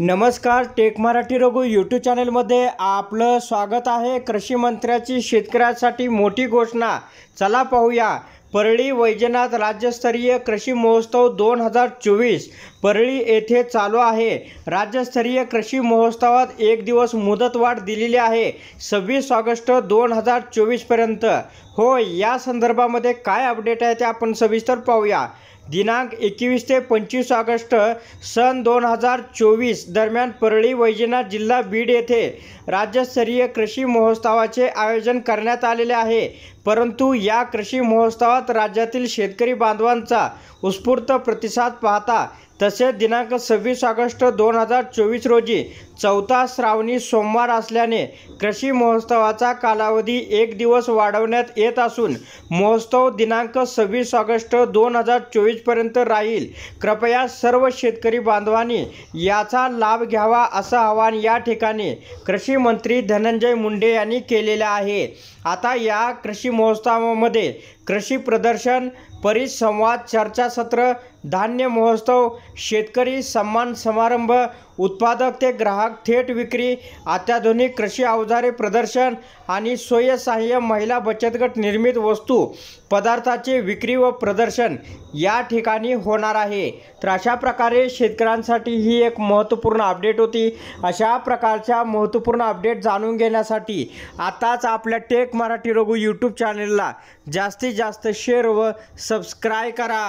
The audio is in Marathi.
नमस्कार टेक मराठी रघु यूट्यूब चॅनेलमध्ये आपलं स्वागत आहे कृषी मंत्र्याची शेतकऱ्यासाठी मोठी घोषणा चला पाहूया परळी वैजनाथ राज्यस्तरीय कृषी महोत्सव दोन हजार चोवीस परळी येथे चालू आहे राज्यस्तरीय कृषी महोत्सवात एक दिवस मुदतवाढ दिलेली आहे सव्वीस ऑगस्ट दोन हजार चोवीसपर्यंत हो या संदर्भामध्ये काय अपडेट आहे ते आपण सविस्तर पाहूया दिनांक एकवीस ते पंचवीस ऑगस्ट सन दोन हजार चोवीस दरम्यान परळी वैजनाथ जिल्हा बीड येथे राज्यस्तरीय कृषी महोत्सवाचे आयोजन करण्यात आलेले आहे परंतु या कृषी महोत्सवात राज्यातील शेतकरी बांधवांचा उत्स्फूर्त प्रतिसाद पाहता तसेच दिनांक सव्वीस ऑगस्ट दोन हजार चोवीस रोजी चौथा श्रावणी सोमवार असल्याने कृषी महोत्सवाचा कालावधी एक दिवस वाढवण्यात येत असून महोत्सव दिनांक सव्वीस ऑगस्ट दोन हजार चोवीसपर्यंत राहील कृपया सर्व शेतकरी बांधवांनी याचा लाभ घ्यावा असं आवाहन या ठिकाणी कृषी मंत्री धनंजय मुंडे यांनी केलेलं आहे आता या कृषी महोत्सवामध्ये कृषी प्रदर्शन परिसंवाद चर्चासत्र धान्य महोत्सव शेतकरी सन्मान समारंभ उत्पादक ते ग्राहक थेट विक्री अत्याधुनिक कृषी अवजारे प्रदर्शन आणि स्वयंसहाय्य महिला बचत गट निर्मित वस्तू पदार्थाचे विक्री व प्रदर्शन या ठिकाणी होणार आहे तर अशा प्रकारे शेतकऱ्यांसाठी ही एक महत्त्वपूर्ण अपडेट होती अशा प्रकारच्या महत्त्वपूर्ण अपडेट जाणून घेण्यासाठी आताच आपल्या टेक मराठी रघु यूट्यूब चॅनलला जास्ती जास्त शेअर व सबस्क्राय करा